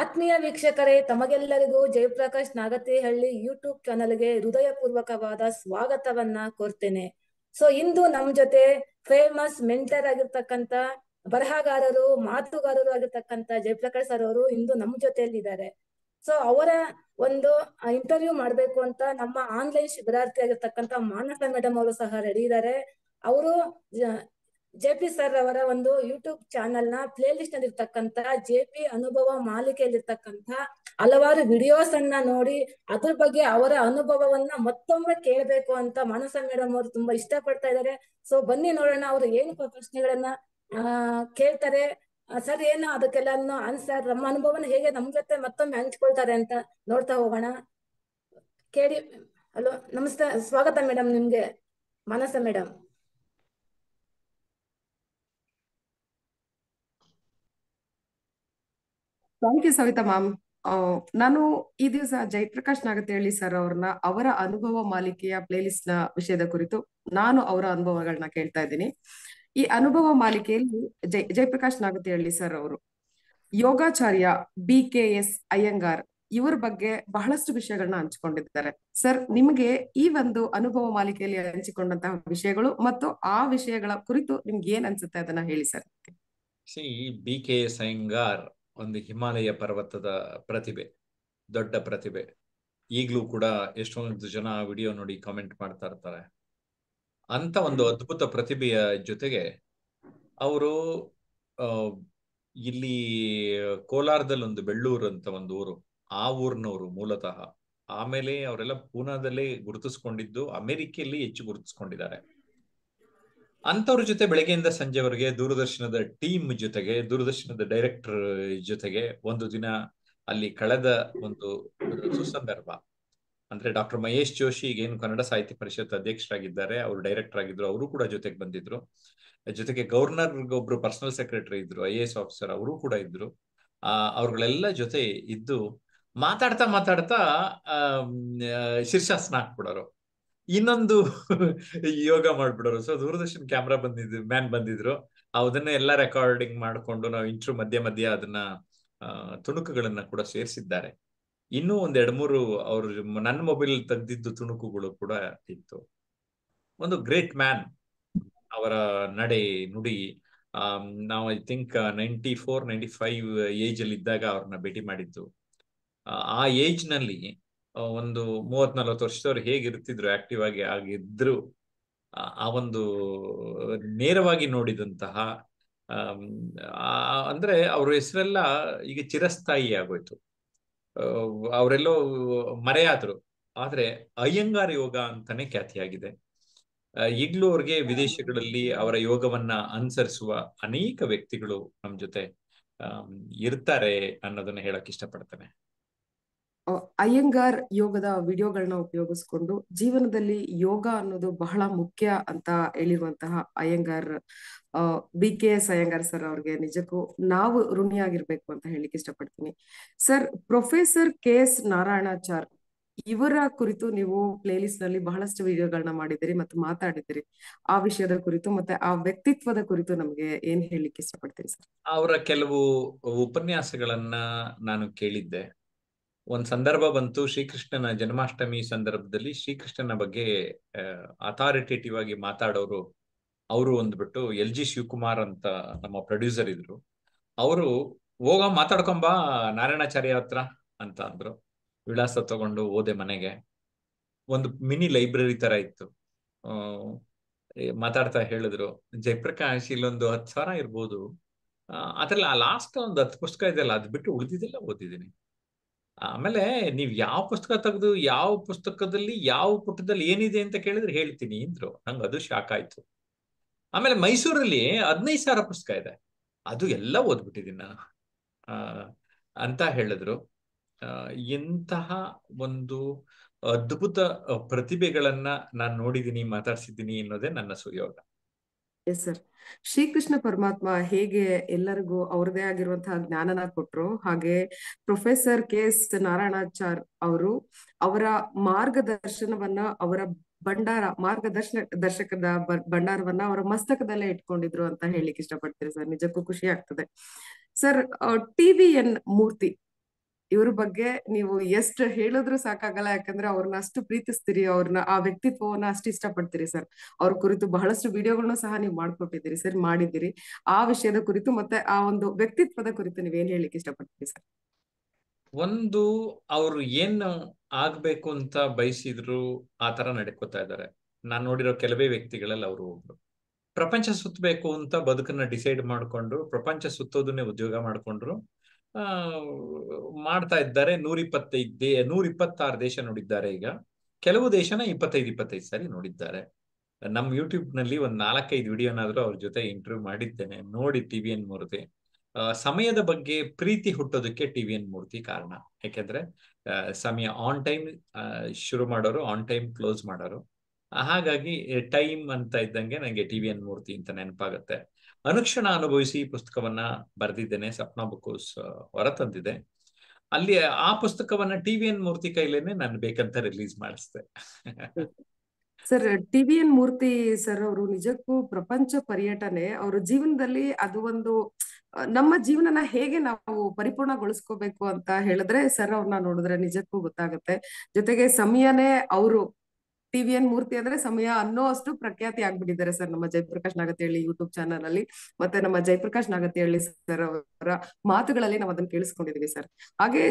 ಆತ್ಮೀಯ ವೀಕ್ಷಕರೇ ತಮಗೆಲ್ಲರಿಗೂ ಜಯಪ್ರಕಾಶ್ ನಾಗತಿಹಳ್ಳಿ ಯೂಟ್ಯೂಬ್ ಚಾನೆಲ್ಗೆ ಹೃದಯಪೂರ್ವಕವಾದ ಸ್ವಾಗತವನ್ನ ಕೋರ್ತೇನೆ ಸೊ ಇಂದು ನಮ್ ಜೊತೆ ಫೇಮಸ್ ಮೆಂಟರ್ ಆಗಿರ್ತಕ್ಕಂತ ಬರಹಗಾರರು ಮಾತುಗಾರರು ಆಗಿರ್ತಕ್ಕಂತ ಜಯಪ್ರಕಾಶ್ ಸರ್ ಅವರು ಇಂದು ನಮ್ ಜೊತೆಯಲ್ಲಿ ಇದ್ದಾರೆ ಸೊ ಅವರ ಒಂದು ಇಂಟರ್ವ್ಯೂ ಮಾಡ್ಬೇಕು ಅಂತ ನಮ್ಮ ಆನ್ಲೈನ್ ಶಿಬಿರಾರ್ಥಿ ಆಗಿರ್ತಕ್ಕಂತ ಮಾನಸ ಮೇಡಮ್ ಅವರು ಸಹ ರೆಡಿ ಇದ್ದಾರೆ ಅವರು ಜೆ ಪಿ ಸರ್ ಅವರ ಒಂದು ಯೂಟ್ಯೂಬ್ ಚಾನೆಲ್ ನ ಪ್ಲೇ ಲಿಸ್ಟ್ ನಲ್ಲಿ ಜೆ ಪಿ ಅನುಭವ ಮಾಲಿಕೆಯಲ್ಲಿರ್ತಕ್ಕಂತ ಹಲವಾರು ವಿಡಿಯೋಸ್ ಅನ್ನ ನೋಡಿ ಅದ್ರ ಬಗ್ಗೆ ಅವರ ಅನುಭವವನ್ನ ಮತ್ತೊಮ್ಮೆ ಕೇಳಬೇಕು ಅಂತ ಮಾನಸ ಮೇಡಮ್ ಅವರು ತುಂಬಾ ಇಷ್ಟ ಪಡ್ತಾ ಇದಾರೆ ಸೊ ಬನ್ನಿ ನೋಡೋಣ ಅವರು ಏನು ಪ್ರಶ್ನೆಗಳನ್ನ ಆ ಕೇಳ್ತಾರೆ ಸರ್ ಏನು ಅದಕ್ಕೆಲ್ಲ ಆನ್ಸರ್ ನಮ್ಮ ಅನುಭವನ ಹೇಗೆ ನಮ್ ಜೊತೆ ಮತ್ತೊಮ್ಮೆ ಹಂಚ್ಕೊಳ್ತಾರೆ ಅಂತ ನೋಡ್ತಾ ಹೋಗೋಣ ಕೇಳಿ ಹಲೋ ನಮಸ್ತೆ ಸ್ವಾಗತ ಮೇಡಮ್ ನಿಮ್ಗೆ Manasa madam thank you Savita ma'am ನಾನು ಈ ದಿವಸ ಜಯಪ್ರಕಾಶ್ ನಾಗತೇಳಿ ಸರ್ ಅವ್ರನ್ನ ಅವರ ಅನುಭವ ಮಾಲಿಕೆಯ ಪ್ಲೇಲಿಸ್ಟ್ ನ ವಿಷಯದ ಕುರಿತು ನಾನು ಅವರ ಅನುಭವಗಳನ್ನ ಕೇಳ್ತಾ ಇದ್ದೀನಿ ಈ ಅನುಭವ ಮಾಲಿಕೆಯಲ್ಲಿ ಜಯ ಜಯಪ್ರಕಾಶ್ ನಾಗತೇಳಿ ಸರ್ ಅವರು ಯೋಗಾಚಾರ್ಯ ಬಿ ಕೆ ಎಸ್ ಅಯ್ಯಂಗಾರ್ ಇವರ ಬಗ್ಗೆ ಬಹಳಷ್ಟು ವಿಷಯಗಳನ್ನ ಹಂಚಿಕೊಂಡಿದ್ದಾರೆ ಸರ್ ನಿಮಗೆ ಈ ಒಂದು ಅನುಭವ ಮಾಲಿಕೆಯಲ್ಲಿ ಹಂಚಿಕೊಂಡಂತಹ ವಿಷಯಗಳು ಮತ್ತು ಆ ವಿಷಯಗಳ ಕುರಿತು ನಿಮ್ಗೆ ಏನ್ ಅನ್ಸುತ್ತೆ ಅದನ್ನ ಹೇಳಿ sir B K S Iyengar ಒಂದು ಹಿಮಾಲಯ ಪರ್ವತದ ಪ್ರತಿಭೆ ದೊಡ್ಡ ಪ್ರತಿಭೆ ಈಗಲೂ ಕೂಡ ಎಷ್ಟೊಂದು ಜನ ಆ ವಿಡಿಯೋ ನೋಡಿ ಕಾಮೆಂಟ್ ಮಾಡ್ತಾ ಇರ್ತಾರೆ ಅಂತ ಒಂದು ಅದ್ಭುತ ಪ್ರತಿಭೆಯ ಜೊತೆಗೆ ಅವರು ಇಲ್ಲಿ ಕೋಲಾರದಲ್ಲಿ ಒಂದು ಬೆಳ್ಳೂರು ಅಂತ ಒಂದು ಊರು ಆ ಊರ್ನವರು ಮೂಲತಃ ಆಮೇಲೆ ಅವರೆಲ್ಲ ಪೂನಾದಲ್ಲೇ ಗುರುತಿಸ್ಕೊಂಡಿದ್ದು ಅಮೆರಿಕೆಯಲ್ಲಿ ಹೆಚ್ಚು ಗುರುತಿಸ್ಕೊಂಡಿದ್ದಾರೆ ಅಂತವ್ರ ಜೊತೆ ಬೆಳಗ್ಗೆಯಿಂದ ಸಂಜೆವರೆಗೆ ದೂರದರ್ಶನದ ಟೀಮ್ ಜೊತೆಗೆ ದೂರದರ್ಶನದ ಡೈರೆಕ್ಟರ್ ಜೊತೆಗೆ ಒಂದು ದಿನ ಅಲ್ಲಿ ಕಳೆದ ಒಂದು ಸುಸಂದರ್ಭ ಅಂದ್ರೆ ಡಾಕ್ಟರ್ ಮಹೇಶ್ ಜೋಶಿ ಏನು ಕನ್ನಡ ಸಾಹಿತ್ಯ ಪರಿಷತ್ ಅಧ್ಯಕ್ಷರಾಗಿದ್ದಾರೆ ಅವರು ಡೈರೆಕ್ಟರ್ ಆಗಿದ್ರು ಅವರು ಕೂಡ ಜೊತೆಗೆ ಬಂದಿದ್ರು ಜೊತೆಗೆ ಗವರ್ನರ್ ಒಬ್ರು ಪರ್ಸನಲ್ ಸೆಕ್ರೆಟರಿ ಇದ್ರು ಐ ಎ ಎಸ್ ಆಫೀಸರ್ ಅವರು ಕೂಡ ಇದ್ರು ಆ ಅವ್ರಗಳೆಲ್ಲ ಜೊತೆ ಇದ್ದು ಮಾತಾಡ್ತಾ ಮಾತಾಡ್ತಾ ಶೀರ್ಷಾಸನ ಹಾಕ್ಬಿಡೋರು ಇನ್ನೊಂದು ಯೋಗ ಮಾಡ್ಬಿಡೋರು ಸೊ ದೂರದರ್ಶನ್ ಕ್ಯಾಮ್ರಾ ಬಂದಿದ್ರು ಮ್ಯಾನ್ ಬಂದಿದ್ರು ಅದನ್ನ ಎಲ್ಲ ರೆಕಾರ್ಡಿಂಗ್ ಮಾಡಿಕೊಂಡು ನಾವು ಇಂಟ್ರು ಮಧ್ಯ ಮಧ್ಯ ಅದನ್ನ ತುಣುಕುಗಳನ್ನ ಕೂಡ ಸೇರಿಸಿದ್ದಾರೆ ಇನ್ನೂ ಒಂದ್ ಎರಡ್ ಮೂರು ಅವ್ರ ನನ್ನ ಮೊಬೈಲ್ ತೆಗ್ದಿದ್ದು ತುಣುಕುಗಳು ಕೂಡ ಇತ್ತು ಒಂದು ಗ್ರೇಟ್ ಮ್ಯಾನ್ ಅವರ ನಡೆ ನುಡಿ ನಾವು I think ninety four ninety five age ಅಲ್ಲಿ ಇದ್ದಾಗ ಅವ್ರನ್ನ ಭೇಟಿ ಮಾಡಿದ್ದು ಆ ಏಜ್ ನಲ್ಲಿ ಒಂದು ಮೂವತ್ ನಲ್ವತ್ತು ವರ್ಷದವ್ರು ಹೇಗಿರ್ತಿದ್ರು ಆಕ್ಟಿವ್ ಆಗಿ ಆಗಿದ್ರು ಆ ಒಂದು ನೇರವಾಗಿ ನೋಡಿದಂತಹ ಅಂದ್ರೆ ಅವ್ರ ಹೆಸರೆಲ್ಲ ಈಗ ಚಿರಸ್ಥಾಯಿ ಆಗೋಯ್ತು ಅವರೆಲ್ಲೋ ಮರೆಯಾದ್ರು ಆದ್ರೆ ಅಯ್ಯಂಗಾರ ಯೋಗ ಅಂತಾನೆ ಖ್ಯಾತಿಯಾಗಿದೆ ಈಗಲೂ ಅವ್ರಿಗೆ ವಿದೇಶಗಳಲ್ಲಿ ಅವರ ಯೋಗವನ್ನ ಅನುಸರಿಸುವ ಅನೇಕ ವ್ಯಕ್ತಿಗಳು ನಮ್ ಜೊತೆ ಇರ್ತಾರೆ ಅನ್ನೋದನ್ನ ಹೇಳಕ್ ಇಷ್ಟಪಡ್ತಾನೆ ಅಯ್ಯಂಗಾರ್ ಯೋಗದ ವಿಡಿಯೋಗಳನ್ನ ಉಪಯೋಗಿಸ್ಕೊಂಡು ಜೀವನದಲ್ಲಿ ಯೋಗ ಅನ್ನೋದು ಬಹಳ ಮುಖ್ಯ ಅಂತ ಹೇಳಿರುವಂತಹ Iyengar B K S Iyengar sir ಅವ್ರಿಗೆ ನಿಜಕ್ಕೂ ನಾವು ಋಣಿಯಾಗಿರ್ಬೇಕು ಅಂತ ಹೇಳಿಕ್ಕೆ ಇಷ್ಟಪಡ್ತೀನಿ sir professor K S Narayanachar ಇವರ ಕುರಿತು ನೀವು ಪ್ಲೇಲಿಸ್ಟ್ ನಲ್ಲಿ ಬಹಳಷ್ಟು ವಿಡಿಯೋಗಳನ್ನ ಮಾಡಿದಿರಿ ಮತ್ತು ಮಾತಾಡಿದಿರಿ ಆ ವಿಷಯದ ಕುರಿತು ಮತ್ತೆ ಆ ವ್ಯಕ್ತಿತ್ವದ ಕುರಿತು ನಮಗೆ ಏನ್ ಹೇಳಲಿಕ್ಕೆ ಇಷ್ಟಪಡ್ತೀನಿ ಸರ್ ಅವರ ಕೆಲವು ಉಪನ್ಯಾಸಗಳನ್ನ ನಾನು ಕೇಳಿದ್ದೆ ಒಂದ್ ಸಂದರ್ಭ ಬಂತು ಶ್ರೀಕೃಷ್ಣನ ಜನ್ಮಾಷ್ಟಮಿ ಸಂದರ್ಭದಲ್ಲಿ ಶ್ರೀಕೃಷ್ಣನ ಬಗ್ಗೆ ಅಥಾರಿಟೇಟಿವ್ ಆಗಿ ಮಾತಾಡೋರು ಅವರು ಅಂದ್ಬಿಟ್ಟು ಎಲ್ ಜಿ ಶಿವಕುಮಾರ್ ಅಂತ ನಮ್ಮ ಪ್ರೊಡ್ಯೂಸರ್ ಇದ್ರು ಅವರು ಹೋಗ ಮಾತಾಡ್ಕೊಂಬ ನಾರಾಯಣಾಚಾರ್ಯ ಹತ್ರ ಅಂತ ಅಂದ್ರು ವಿಳಾಸ ತಗೊಂಡು ಓದೆ ಮನೆಗೆ ಒಂದು ಮಿನಿ ಲೈಬ್ರರಿ ತರ ಇತ್ತು ಮಾತಾಡ್ತಾ ಹೇಳಿದ್ರು ಜಯಪ್ರಕಾಶ್ ಇಲ್ಲೊಂದು ಹತ್ತು ಸಾವಿರ ಇರ್ಬೋದು ಅದ್ರಲ್ಲಿ ಆ ಲಾಸ್ಟ್ ಒಂದು ಹತ್ತು ಪುಸ್ತಕ ಇದೆಯಲ್ಲ ಅದ್ ಬಿಟ್ಟು ಉಳಿದಿದ್ದೆಲ್ಲ ಓದಿದ್ದೀನಿ ಆಮೇಲೆ ನೀವ್ ಯಾವ ಪುಸ್ತಕ ತೆಗೆದು ಯಾವ ಪುಸ್ತಕದಲ್ಲಿ ಯಾವ ಪುಟದಲ್ಲಿ ಏನಿದೆ ಅಂತ ಕೇಳಿದ್ರೆ ಹೇಳ್ತೀನಿ ಅಂದ್ರು ನಂಗೆ ಅದು ಶಾಕ್ ಆಯ್ತು ಆಮೇಲೆ ಮೈಸೂರಲ್ಲಿ ಹದಿನೈದು ಸಾವಿರ ಪುಸ್ತಕ ಇದೆ ಅದು ಎಲ್ಲ ಓದ್ಬಿಟ್ಟಿದ್ದೀನಿ ನಾನು ಅಂತ ಹೇಳಿದ್ರು ಇಂತಹ ಒಂದು ಅದ್ಭುತ ಪ್ರತಿಭೆಗಳನ್ನ ನಾನು ನೋಡಿದ್ದೀನಿ ಮಾತಾಡ್ಸಿದ್ದೀನಿ ಅನ್ನೋದೇ ನನ್ನ ಸುಯೋಗ ಎಸ್ ಸರ್ ಶ್ರೀಕೃಷ್ಣ ಪರಮಾತ್ಮ ಹೇಗೆ ಎಲ್ಲರಿಗೂ ಅವ್ರದೇ ಆಗಿರುವಂತಹ ಜ್ಞಾನನ ಕೊಟ್ರು ಹಾಗೆ ಪ್ರೊಫೆಸರ್ ಕೆ ಎಸ್ ನಾರಾಯಣಾಚಾರ್ ಅವರು ಅವರ ಮಾರ್ಗದರ್ಶನವನ್ನ ಅವರ ಭಂಡಾರ ಮಾರ್ಗದರ್ಶನ ದರ್ಶಕದ ಭಂಡಾರವನ್ನ ಅವರ ಮಸ್ತಕದಲ್ಲೇ ಇಟ್ಕೊಂಡಿದ್ರು ಅಂತ ಹೇಳಲಿಕ್ಕೆ ಇಷ್ಟಪಡ್ತೀರಿ ಸರ್ ನಿಜಕ್ಕೂ ಖುಷಿ ಆಗ್ತದೆ ಸರ್ ಟಿವಿಎನ್ ಮೂರ್ತಿ ಇವ್ರ ಬಗ್ಗೆ ನೀವು ಎಷ್ಟು ಹೇಳಿದ್ರು ಸಾಕಾಗಲ್ಲ ಯಾಕಂದ್ರೆ ಅವ್ರನ್ನ ಅಷ್ಟು ಪ್ರೀತಿಸ್ತೀರಿ ಅವ್ರನ್ನ ಆ ವ್ಯಕ್ತಿತ್ವವನ್ನ ಅಷ್ಟು ಇಷ್ಟಪಡ್ತೀರಿ ಸರ್ ಅವ್ರ ಕುರಿತು ಬಹಳಷ್ಟು ವಿಡಿಯೋಗಳನ್ನು ಸಹ ನೀವು ಮಾಡ್ಕೊಟ್ಟಿದ್ದೀರಿ ಸರ್ ಮಾಡಿದ್ದೀರಿ ಆ ವಿಷಯದ ಕುರಿತು ಮತ್ತೆ ಆ ಒಂದು ವ್ಯಕ್ತಿತ್ವದ ಕುರಿತು ನೀವೇನ್ ಹೇಳಿಕ್ಕೆ ಇಷ್ಟಪಡ್ತೀರಿ ಸರ್ ಒಂದು ಅವ್ರು ಏನು ಆಗ್ಬೇಕು ಅಂತ ಬಯಸಿದ್ರು ಆ ತರ ನಡ್ಕೋತಾ ಇದ್ದಾರೆ ನಾನ್ ನೋಡಿರೋ ಕೆಲವೇ ವ್ಯಕ್ತಿಗಳಲ್ಲಿ ಅವರು ಒಬ್ರು ಪ್ರಪಂಚ ಸುತ್ತಬೇಕು ಅಂತ ಬದುಕನ್ನ ಡಿಸೈಡ್ ಮಾಡ್ಕೊಂಡ್ರು ಪ್ರಪಂಚ ಸುತ್ತೋದನ್ನೇ ಉದ್ಯೋಗ ಮಾಡ್ಕೊಂಡ್ರು ಮಾಡ್ತಾ ಇದ್ದಾರೆ ಇಪ್ಪತ್ತೈದು ದೇ ನೂರಿಪ್ಪತ್ತಾರು ದೇಶ ನೋಡಿದ್ದಾರೆ ಈಗ ಕೆಲವು ದೇಶನ ಇಪ್ಪತ್ತೈದು ಇಪ್ಪತ್ತೈದು ಸಾರಿ ನೋಡಿದ್ದಾರೆ ನಮ್ಮ ಯೂಟ್ಯೂಬ್ ನಲ್ಲಿ ಒಂದ್ ನಾಲ್ಕೈದು ವಿಡಿಯೋನಾದ್ರೂ ಅವ್ರ ಜೊತೆ ಇಂಟರ್ವ್ಯೂ ಮಾಡಿದ್ದೇನೆ ನೋಡಿ ಟಿ ವಿ ಎನ್ ಮೂರ್ತಿ ಸಮಯದ ಬಗ್ಗೆ ಪ್ರೀತಿ ಹುಟ್ಟೋದಕ್ಕೆ ಟಿ ವಿ ಎನ್ ಮೂರ್ತಿ ಕಾರಣ ಯಾಕೆಂದ್ರೆ ಸಮಯ ಆನ್ ಟೈಮ್ ಶುರು ಮಾಡೋರು ಆನ್ ಟೈಮ್ ಕ್ಲೋಸ್ ಮಾಡೋರು ಹಾಗಾಗಿ ಟೈಮ್ ಅಂತ ಇದ್ದಂಗೆ ನನಗೆ ಟಿ ವಿ ಎನ್ ಮೂರ್ತಿ ಅಂತ ನೆನಪಾಗತ್ತೆ ಅನುಕ್ಷಣ ಅನುಭವಿಸಿ ಈ ಪುಸ್ತಕವನ್ನ ಬರೆದಿದ್ದೇನೆ ಸಪ್ನ ಬುಕ್ಕೋಸ್ ಹೊರತಂದಿದೆ ಅಲ್ಲಿ ಆ ಪುಸ್ತಕವನ್ನ ಟಿ ವಿ ಎನ್ ಮೂರ್ತಿ ಕೈಲೇನೆ ನಾನು ಬೇಕಂತ ರಿಲೀಸ್ ಮಾಡಿಸ್ದೆ sir T V N Murthy sir ಅವರು ನಿಜಕ್ಕೂ ಪ್ರಪಂಚ ಪರ್ಯಟನೆ ಅವ್ರ ಜೀವನದಲ್ಲಿ ಅದು ಒಂದು ನಮ್ಮ ಜೀವನನ ಹೇಗೆ ನಾವು ಪರಿಪೂರ್ಣಗೊಳಿಸ್ಕೋಬೇಕು ಅಂತ ಹೇಳಿದ್ರೆ ಸರ್ ಅವ್ರನ್ನ ನೋಡಿದ್ರೆ ನಿಜಕ್ಕೂ ಗೊತ್ತಾಗುತ್ತೆ ಜೊತೆಗೆ ಸಮಯನೇ ಅವರು ಟಿವಿಎನ್ ಮೂರ್ತಿ ಅಂದ್ರೆ ಸಮಯ ಅನ್ನೋ ಅಷ್ಟು ಪ್ರಖ್ಯಾತಿ ಆಗ್ಬಿಟ್ಟಿದ್ದಾರೆ ಸರ್ ನಮ್ಮ ಜಯಪ್ರಕಾಶ್ ನಾಗತಿಹಳ್ಳಿ ಯೂಟ್ಯೂಬ್ ಚಾನಲ್ ಅಲ್ಲಿ ಮತ್ತೆ ನಮ್ಮ ಜಯಪ್ರಕಾಶ್ ನಾಗತಿಹಳ್ಳಿ ಸರ್ ಅವರ ಮಾತುಗಳಲ್ಲಿ ನಾವು ಅದನ್ನ ಕೇಳಿಸ್ಕೊಂಡಿದೀವಿ ಸರ್ ಹಾಗೆ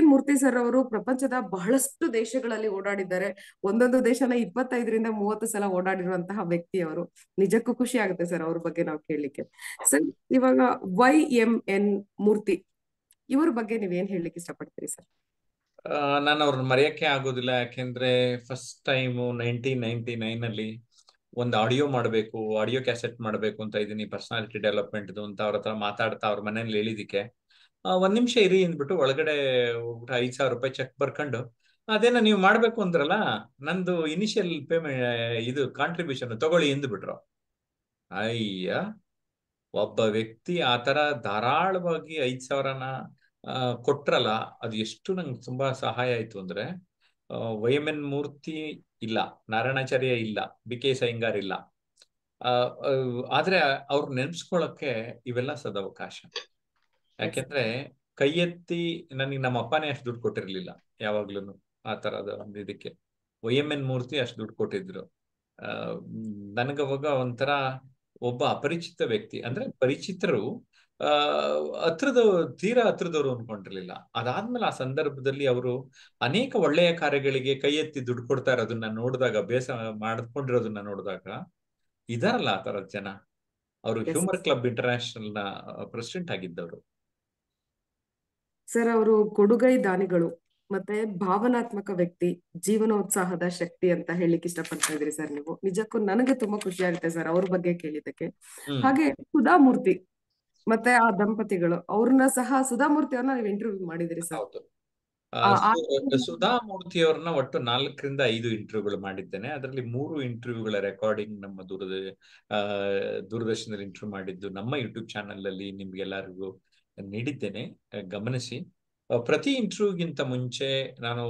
ಎನ್ ಮೂರ್ತಿ ಸರ್ ಅವರು ಪ್ರಪಂಚದ ಬಹಳಷ್ಟು ದೇಶಗಳಲ್ಲಿ ಓಡಾಡಿದ್ದಾರೆ ಒಂದೊಂದು ದೇಶನ ಇಪ್ಪತ್ತೈದರಿಂದ ಮೂವತ್ತು ಸಲ ಓಡಾಡಿರುವಂತಹ ವ್ಯಕ್ತಿ ಅವರು ನಿಜಕ್ಕೂ ಖುಷಿ ಆಗುತ್ತೆ ಸರ್ ಅವ್ರ ಬಗ್ಗೆ ನಾವು ಕೇಳಲಿಕ್ಕೆ ಸರ್ ಇವಾಗ ವೈ ಎಂ ಎನ್ ಮೂರ್ತಿ ಇವ್ರ ಬಗ್ಗೆ ನೀವೇನ್ ಹೇಳಲಿಕ್ಕೆ ಇಷ್ಟಪಡ್ತೀರಿ ಸರ್ ನಾನು ಅವ್ರನ್ನ ಮರೆಯಕ್ಕೆ ಆಗೋದಿಲ್ಲ ಯಾಕೆಂದ್ರೆ first time nineteen ninety nine ಅಲ್ಲಿ ಒಂದು ಆಡಿಯೋ ಮಾಡಬೇಕು ಆಡಿಯೋ ಕ್ಯಾಸೆಟ್ ಮಾಡಬೇಕು ಅಂತ ಇದ್ದೀನಿ ಪರ್ಸನಾಲಿಟಿ ಡೆವಲಪ್ಮೆಂಟ್ ಅಂತ ಅವ್ರ ಹತ್ರ ಮಾತಾಡ್ತಾ ಅವ್ರ ಮನೇಲಿ ಹೇಳಿದಿಕ್ಕೆ ಒಂದ್ ನಿಮಿಷ ಇರಿ ಅಂದ್ಬಿಟ್ಟು ಒಳಗಡೆ ಹೋಗ್ಬಿಟ್ಟು ಐದ್ ಸಾವಿರ ರೂಪಾಯಿ ಚೆಕ್ ಬರ್ಕೊಂಡು ಅದೇನ ನೀವು ಮಾಡ್ಬೇಕು ಅಂದ್ರಲ್ಲ ನಂದು ಇನಿಷಿಯಲ್ ಪೇಮೆಂಟ್ ಇದು ಕಾಂಟ್ರಿಬ್ಯೂಷನ್ ತಗೊಳ್ಳಿ ಅಂದ್ಬಿಟ್ರು ಅಯ್ಯ ಒಬ್ಬ ವ್ಯಕ್ತಿ ಆತರ ಧಾರಾಳವಾಗಿ ಐದ್ ಸಾವಿರನ ಕೊಟ್ರಲ್ಲ ಅದು ಎಷ್ಟು ನಂಗೆ ತುಂಬಾ ಸಹಾಯ ಆಯ್ತು ಅಂದ್ರೆ ವೈ ಮೂರ್ತಿ ಇಲ್ಲ ನಾರಾಯಣಾಚಾರ್ಯ ಇಲ್ಲ ಬಿ ಕೆ ಸೈಂಗಾರ್ ಇಲ್ಲ ಆದ್ರೆ ಅವ್ರ ನೆನ್ಸ್ಕೊಳಕ್ಕೆ ಇವೆಲ್ಲ ಸದವಕಾಶ ಯಾಕೆಂದ್ರೆ ಕೈ ಎತ್ತಿ ನನಗೆ ನಮ್ಮ ಅಪ್ಪನೇ ಅಷ್ಟು ದುಡ್ಡು ಕೊಟ್ಟಿರ್ಲಿಲ್ಲ ಯಾವಾಗ್ಲೂ ಆ ತರದ ಒಂದು ಇದಕ್ಕೆ ವೈಎಂ ಎನ್ ಮೂರ್ತಿ ಅಷ್ಟು ದುಡ್ಡು ಕೊಟ್ಟಿದ್ರು ನನಗವಾಗ ಒಂಥರ ಒಬ್ಬ ಅಪರಿಚಿತ ವ್ಯಕ್ತಿ ಅಂದ್ರೆ ಪರಿಚಿತರು ಹತ್ರದ ತೀರಾ ಹತ್ರದವರು ಅನ್ಕೊಂಡಿರ್ಲಿಲ್ಲ ಅದಾದ್ಮೇಲೆ ಆ ಸಂದರ್ಭದಲ್ಲಿ ಅವರು ಅನೇಕ ಒಳ್ಳೆಯ ಕಾರ್ಯಗಳಿಗೆ ಕೈ ಎತ್ತಿ ದುಡ್ಡು ಕೊಡ್ತಾ ಇರೋದನ್ನ ನೋಡಿದಾಗ ಅಭ್ಯಾಸ ಮಾಡ್ಕೊಂಡಿರೋದನ್ನ ನೋಡಿದಾಗ ಇದಾರಲ್ಲ ಆ ಜನ ಅವರು ಹ್ಯೂಮರ್ ಕ್ಲಬ್ ಇಂಟರ್ನ್ಯಾಷನಲ್ ನ ಪ್ರೆಸಿಡೆಂಟ್ ಆಗಿದ್ದವರು ಸರ್ ಅವರು ಕೊಡುಗೈ ದಾನಿಗಳು ಮತ್ತೆ ಭಾವನಾತ್ಮಕ ವ್ಯಕ್ತಿ ಜೀವನೋತ್ಸಾಹದ ಶಕ್ತಿ ಅಂತ ಹೇಳಿಕ್ ಇಷ್ಟಪಡ್ತಾ ಇದ್ರಿ ಸರ್ ನೀವು ನಿಜಕ್ಕೂ ನನಗೆ ತುಂಬಾ ಖುಷಿ ಆಗುತ್ತೆ ಸರ್ ಅವ್ರ ಬಗ್ಗೆ ಕೇಳಿದಕ್ಕೆ ಹಾಗೆ ಸುಧಾಮೂರ್ತಿ ಮತ್ತೆ ಆ ದಂಪತಿಗಳು ಅವ್ರನ್ನ ಸಹ ಸುಧಾಮೂರ್ತಿ ಅವ್ರನ್ನ ನೀವು ಇಂಟರ್ವ್ಯೂ ಮಾಡಿದ್ರಿ ಸರ್ ಸುಧಾಮೂರ್ತಿ ಅವ್ರನ್ನ ಒಟ್ಟು ನಾಲ್ಕರಿಂದ ಐದು ಇಂಟರ್ವ್ಯೂಗಳು ಮಾಡಿದ್ದೇನೆ ಅದರಲ್ಲಿ ಮೂರು ಇಂಟರ್ವ್ಯೂಗಳ ರೆಕಾರ್ಡಿಂಗ್ ನಮ್ಮ ದೂರದ ದೂರದರ್ಶನದಲ್ಲಿ ಇಂಟರ್ವ್ಯೂ ಮಾಡಿದ್ದು ನಮ್ಮ ಯೂಟ್ಯೂಬ್ ಚಾನೆಲ್ ಅಲ್ಲಿ ನಿಮ್ಗೆಲ್ಲರಿಗೂ ನೀಡಿದ್ದೇನೆ ಗಮನಿಸಿ ಪ್ರತಿ ಇಂಟರ್ವ್ಯೂಗಿಂತ ಮುಂಚೆ ನಾನು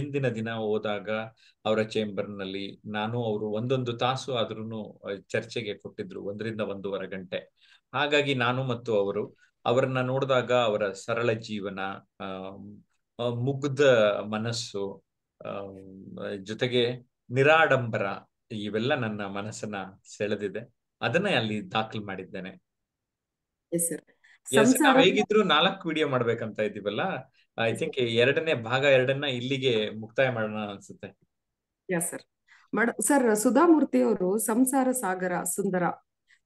ಇಂದಿನ ದಿನ ಹೋದಾಗ ಅವರ ಚೇಂಬರ್ ನಲ್ಲಿ ನಾನು ಅವರು ಒಂದೊಂದು ತಾಸು ಆದ್ರೂ ಚರ್ಚೆಗೆ ಕೊಟ್ಟಿದ್ರು ಒಂದರಿಂದ ಒಂದೂವರೆ ಗಂಟೆ ಹಾಗಾಗಿ ನಾನು ಮತ್ತು ಅವರು ಅವರನ್ನ ನೋಡಿದಾಗ ಅವರ ಸರಳ ಜೀವನ ಮುಗ್ಧ ಮನಸ್ಸು ಜೊತೆಗೆ ನಿರಾಡಂಬರ ಇವೆಲ್ಲ ನನ್ನ ಮನಸ್ಸನ್ನ ಸೆಳೆದಿದೆ ಅದನ್ನ ಅಲ್ಲಿ ದಾಖಲು ಮಾಡಿದ್ದೇನೆ ನಾವ್ ಹೇಗಿದ್ರು ನಾಲ್ಕು ವಿಡಿಯೋ ಮಾಡ್ಬೇಕಂತ ಇದೀವಲ್ಲ ಐ ಥಿಂಕ್ ಎರಡನೇ ಭಾಗ ಎರಡನ್ನ ಇಲ್ಲಿಗೆ ಮುಕ್ತಾಯ ಮಾಡೋಣ ಅನ್ಸುತ್ತೆ ಸರ್ ಸುಧಾಮೂರ್ತಿ ಅವರು ಸಂಸಾರ ಸಾಗರ ಸುಂದರ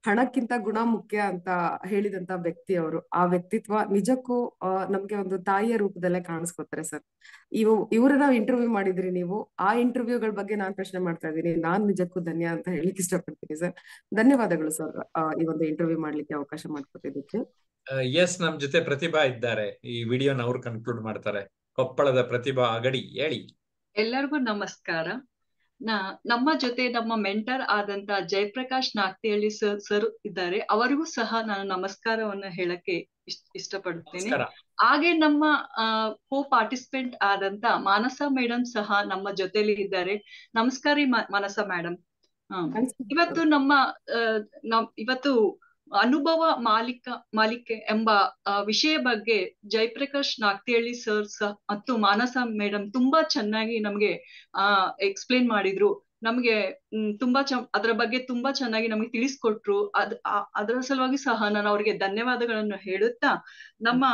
ಹಣಕ್ಕಿಂತ ಗುಣ ಮುಖ್ಯ ಅಂತ ಹೇಳಿದಂತ ವ್ಯಕ್ತಿ ಅವರು ಆ ವ್ಯಕ್ತಿತ್ವ ನಿಜಕ್ಕೂ ನಮ್ಗೆ ಒಂದು ತಾಯಿಯ ರೂಪದಲ್ಲೇ ಕಾಣಿಸ್ಕೊತಾರೆ ಸರ್ ಇವು ನಾವು ಇಂಟರ್ವ್ಯೂ ಮಾಡಿದ್ರಿ ನೀವು ಆ ಇಂಟರ್ವ್ಯೂಗಳ ಬಗ್ಗೆ ನಾನ್ ಪ್ರಶ್ನೆ ಮಾಡ್ತಾ ಇದ್ದೀನಿ ನಾನ್ ನಿಜಕ್ಕೂ ಧನ್ಯ ಅಂತ ಹೇಳಿಕ್ ಇಷ್ಟಪಡ್ತೀನಿ ಸರ್ ಧನ್ಯವಾದಗಳು ಸರ್ ಈ ಒಂದು ಇಂಟರ್ವ್ಯೂ ಮಾಡ್ಲಿಕ್ಕೆ ಅವಕಾಶ ಮಾಡ್ಕೊಟ್ಟಿದ್ದಕ್ಕೆ ಎಸ್ ನಮ್ ಜೊತೆ ಪ್ರತಿಭಾ ಇದ್ದಾರೆ ಈ ವಿಡಿಯೋನ ಅವ್ರು ಕನ್ಕ್ಲೂಡ್ ಮಾಡ್ತಾರೆ ಕೊಪ್ಪಳದ ಪ್ರತಿಭಾ ಅಗಡಿ ಹೇಳಿ ಎಲ್ಲರಿಗೂ ನಮಸ್ಕಾರ ನಮ್ಮ ಜೊತೆ ನಮ್ಮ ಮೆಂಟರ್ ಆದಂತ ಜಯಪ್ರಕಾಶ್ ನಾಗ್ತಿಹಳ್ಳಿ ಸರ್ ಸರ್ ಇದ್ದಾರೆ ಅವರಿಗೂ ಸಹ ನಾನು ನಮಸ್ಕಾರವನ್ನು ಹೇಳಕ್ಕೆ ಇಷ್ಟಪಡುತ್ತೇನೆ ಹಾಗೆ ನಮ್ಮ ಕೋ ಪಾರ್ಟಿಸಿಪೆಂಟ್ ಆದಂತ ಮಾನಸ ಮೇಡಮ್ ಸಹ ನಮ್ಮ ಜೊತೆಲಿ ಇದ್ದಾರೆ ನಮಸ್ಕಾರ ಮಾನಸ ಮೇಡಮ್ ಇವತ್ತು ನಮ್ಮ ಇವತ್ತು ಅನುಭವ ಮಾಲಿಕ ಮಾಲಿಕೆ ಎಂಬ ವಿಷಯ ಬಗ್ಗೆ ಜಯಪ್ರಕಾಶ್ ನಾಗ್ತಿಹಳ್ಳಿ ಸರ್ ಮತ್ತು ಮಾನಸ ಮೇಡಮ್ ತುಂಬಾ ಚೆನ್ನಾಗಿ ನಮ್ಗೆ ಆ ಎಕ್ಸ್ಪ್ಲೇನ್ ಮಾಡಿದ್ರು ನಮ್ಗೆ ತುಂಬಾ ಚ ಅದರ ಬಗ್ಗೆ ತುಂಬಾ ಚೆನ್ನಾಗಿ ನಮ್ಗೆ ತಿಳಿಸ್ಕೊಟ್ರು ಅದ್ ಅದರ ಸಲುವಾಗಿ ಸಹ ನಾನು ಅವ್ರಿಗೆ ಧನ್ಯವಾದಗಳನ್ನು ಹೇಳುತ್ತಾ ನಮ್ಮ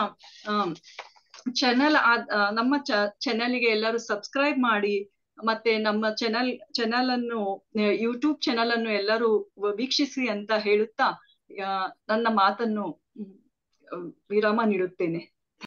ಚಾನೆಲ್ ಆದ ನಮ್ಮ ಚಾನೆಲ್ಗೆ ಎಲ್ಲರೂ ಸಬ್ಸ್ಕ್ರೈಬ್ ಮಾಡಿ ಮತ್ತೆ ನಮ್ಮ ಚಾನೆಲ್ ಚಾನೆಲ್ ಅನ್ನು ಯೂಟ್ಯೂಬ್ ಚಾನೆಲ್ ಅನ್ನು ಎಲ್ಲರೂ ವೀಕ್ಷಿಸಿ ಅಂತ ಹೇಳುತ್ತಾ ನನ್ನ ಮಾತನ್ನು ವಿರಾಮ ನೀಡುತ್ತೇನೆ